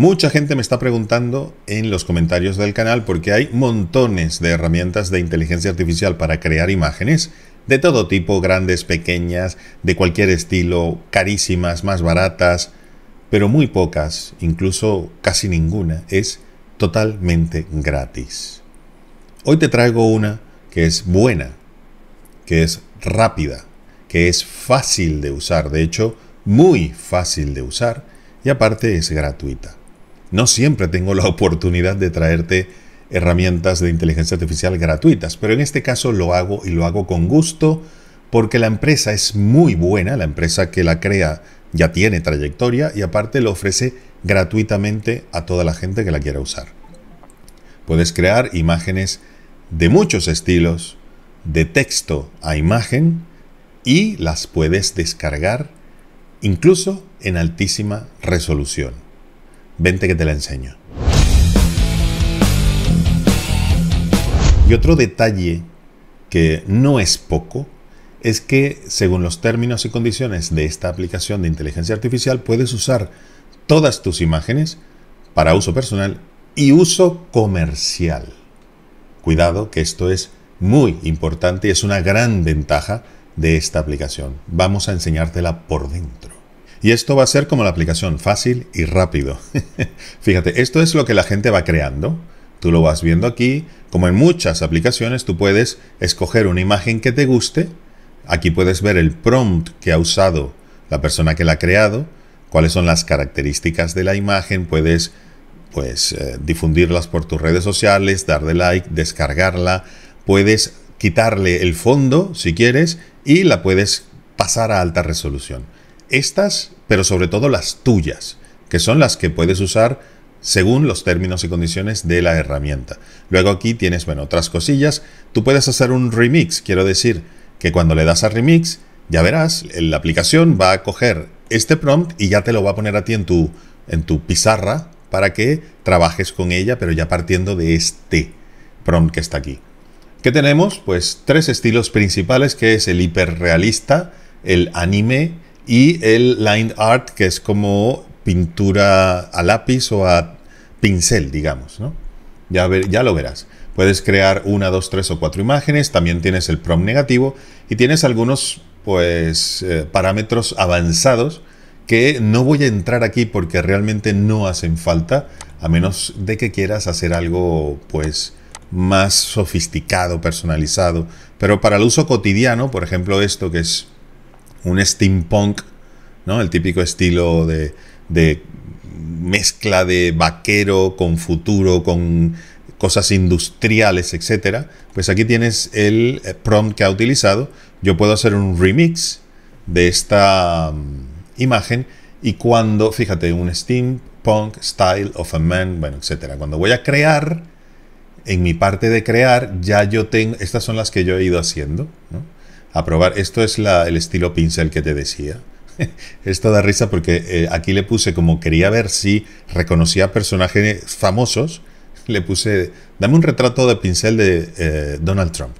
Mucha gente me está preguntando en los comentarios del canal porque hay montones de herramientas de inteligencia artificial para crear imágenes de todo tipo, grandes, pequeñas, de cualquier estilo, carísimas, más baratas, pero muy pocas, incluso casi ninguna, es totalmente gratis. Hoy te traigo una que es buena, que es rápida, que es fácil de usar, de hecho, muy fácil de usar y aparte es gratuita. No siempre tengo la oportunidad de traerte herramientas de inteligencia artificial gratuitas, pero en este caso lo hago y lo hago con gusto porque la empresa es muy buena, la empresa que la crea ya tiene trayectoria y aparte lo ofrece gratuitamente a toda la gente que la quiera usar. Puedes crear imágenes de muchos estilos, de texto a imagen y las puedes descargar incluso en altísima resolución. Vente que te la enseño. Y otro detalle que no es poco es que según los términos y condiciones de esta aplicación de inteligencia artificial puedes usar todas tus imágenes para uso personal y uso comercial. Cuidado que esto es muy importante y es una gran ventaja de esta aplicación. Vamos a enseñártela por dentro. Y esto va a ser como la aplicación, fácil y rápido. Fíjate, esto es lo que la gente va creando. Tú lo vas viendo aquí. Como en muchas aplicaciones, tú puedes escoger una imagen que te guste. Aquí puedes ver el prompt que ha usado la persona que la ha creado, cuáles son las características de la imagen, puedes pues eh, difundirlas por tus redes sociales, darle like, descargarla, puedes quitarle el fondo si quieres y la puedes pasar a alta resolución. Estas, pero sobre todo las tuyas, que son las que puedes usar según los términos y condiciones de la herramienta. Luego aquí tienes, bueno, otras cosillas. Tú puedes hacer un remix, quiero decir que cuando le das a remix, ya verás, la aplicación va a coger este prompt y ya te lo va a poner a ti en tu, en tu pizarra para que trabajes con ella, pero ya partiendo de este prompt que está aquí. ¿Qué tenemos? Pues tres estilos principales, que es el hiperrealista, el anime, y el line art, que es como pintura a lápiz o a pincel, digamos, ¿no? Ya, ver, ya lo verás. Puedes crear una, dos, tres o cuatro imágenes, también tienes el prom negativo y tienes algunos pues, eh, parámetros avanzados que no voy a entrar aquí porque realmente no hacen falta, a menos de que quieras hacer algo pues más sofisticado, personalizado. Pero para el uso cotidiano, por ejemplo esto que es un steampunk, ¿no? El típico estilo de, mezcla de vaquero con futuro, con cosas industriales, etcétera, pues aquí tienes el eh, prompt que ha utilizado. Yo puedo hacer un remix de esta mm, imagen y cuando, fíjate, un steampunk style of a man, bueno, etcétera. Cuando voy a crear, en mi parte de crear, ya yo tengo, estas son las que yo he ido haciendo, ¿no? a probar. Esto es el estilo pincel que te decía. Esto da risa porque eh, aquí le puse como quería ver si reconocía personajes famosos. Le puse, dame un retrato de pincel de eh, Donald Trump.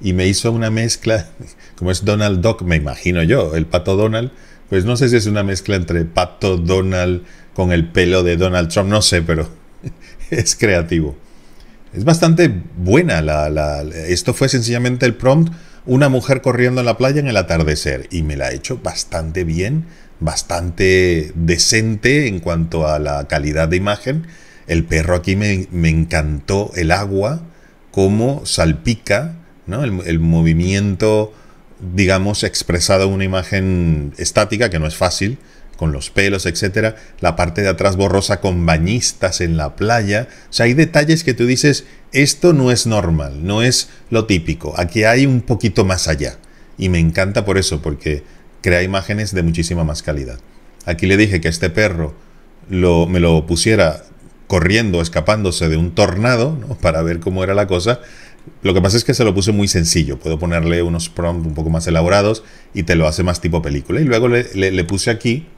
Y me hizo una mezcla, como es Donald Duck, me imagino yo, el pato Donald. Pues no sé si es una mezcla entre pato Donald con el pelo de Donald Trump, no sé, pero es creativo. Es bastante buena la, Esto fue sencillamente el prompt una mujer corriendo en la playa en el atardecer y me la ha hecho bastante bien, bastante decente en cuanto a la calidad de imagen. El perro aquí me, encantó el agua, cómo salpica, ¿no? el, movimiento digamos, expresado en una imagen estática, que no es fácil, con los pelos, etcétera, la parte de atrás borrosa con bañistas en la playa. O sea, hay detalles que tú dices, esto no es normal, no es lo típico, aquí hay un poquito más allá. Y me encanta por eso, porque crea imágenes de muchísima más calidad. Aquí le dije que este perro lo, me lo pusiera corriendo, escapándose de un tornado, ¿no? para ver cómo era la cosa. Lo que pasa es que se lo puse muy sencillo. Puedo ponerle unos prompts un poco más elaborados y te lo hace más tipo película. Y luego le puse aquí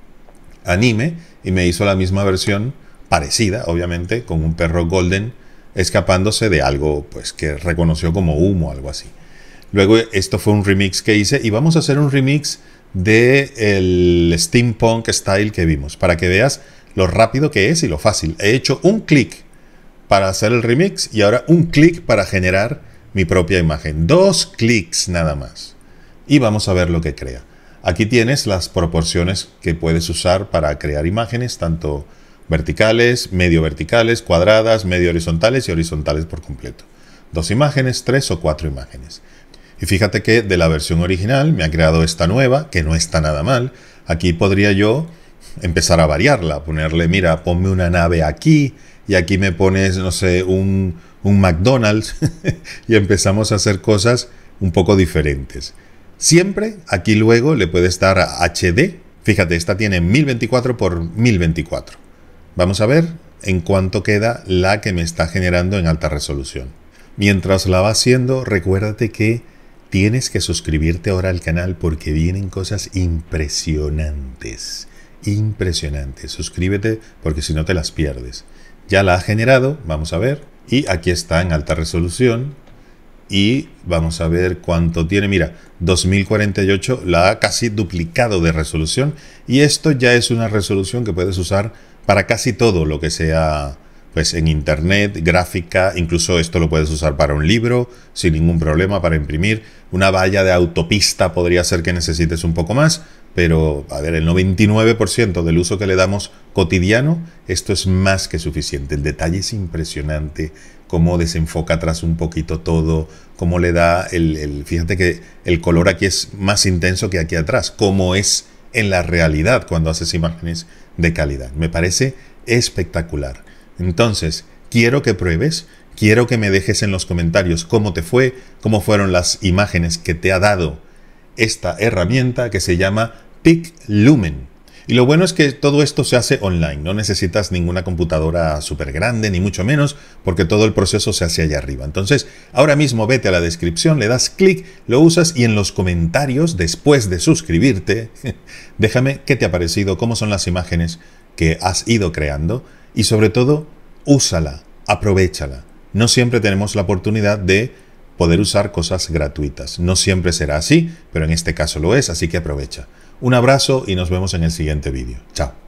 anime y me hizo la misma versión, parecida, obviamente, con un perro golden escapándose de algo pues que reconoció como humo, algo así. Luego esto fue un remix que hice y vamos a hacer un remix de el steampunk style que vimos para que veas lo rápido que es y lo fácil. He hecho un clic para hacer el remix y ahora un clic para generar mi propia imagen. Dos clics nada más. Y vamos a ver lo que crea. Aquí tienes las proporciones que puedes usar para crear imágenes, tanto verticales, medio verticales, cuadradas, medio horizontales y horizontales por completo. Dos imágenes, tres o cuatro imágenes. Y fíjate que de la versión original me ha creado esta nueva, que no está nada mal. Aquí podría yo empezar a variarla, ponerle, mira, ponme una nave aquí y aquí me pones, no sé, un, un McDonald's y empezamos a hacer cosas un poco diferentes. Siempre aquí luego le puede estar HD. Fíjate, esta tiene 1024 por 1024. Vamos a ver en cuánto queda la que me está generando en alta resolución. Mientras la va haciendo, recuérdate que tienes que suscribirte ahora al canal porque vienen cosas impresionantes. Impresionantes. Suscríbete porque si no te las pierdes. Ya la ha generado, vamos a ver. Y aquí está en alta resolución y vamos a ver cuánto tiene. Mira, 2048 la ha casi duplicado de resolución y esto ya es una resolución que puedes usar para casi todo lo que sea pues en internet, gráfica, incluso esto lo puedes usar para un libro sin ningún problema para imprimir. Una valla de autopista podría ser que necesites un poco más, pero a ver, el 99% del uso que le damos cotidiano, esto es más que suficiente. El detalle es impresionante, cómo desenfoca atrás un poquito todo, cómo le da el, el fíjate que el color aquí es más intenso que aquí atrás, como es en la realidad cuando haces imágenes de calidad. Me parece espectacular. Entonces, quiero que pruebes, quiero que me dejes en los comentarios cómo te fue, cómo fueron las imágenes que te ha dado esta herramienta que se llama lumen Y lo bueno es que todo esto se hace online, no necesitas ninguna computadora súper grande, ni mucho menos, porque todo el proceso se hace allá arriba. Entonces, ahora mismo vete a la descripción, le das clic, lo usas y en los comentarios, después de suscribirte, déjame qué te ha parecido, cómo son las imágenes que has ido creando y sobre todo, úsala, aprovechala. No siempre tenemos la oportunidad de poder usar cosas gratuitas. No siempre será así, pero en este caso lo es, así que aprovecha. Un abrazo y nos vemos en el siguiente vídeo. Chao.